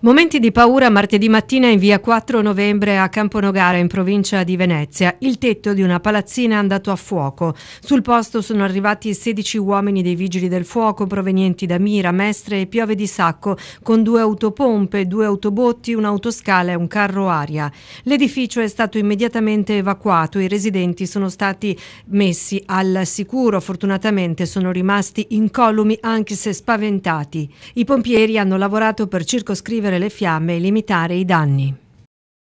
Momenti di paura martedì mattina in via 4 novembre a Camponogara in provincia di Venezia. Il tetto di una palazzina è andato a fuoco. Sul posto sono arrivati 16 uomini dei vigili del fuoco provenienti da Mira, Mestre e Piove di Sacco con due autopompe, due autobotti, un'autoscala e un carro aria. L'edificio è stato immediatamente evacuato, i residenti sono stati messi al sicuro, fortunatamente sono rimasti incolumi anche se spaventati. I pompieri hanno lavorato per circoscrivere le fiamme e limitare i danni.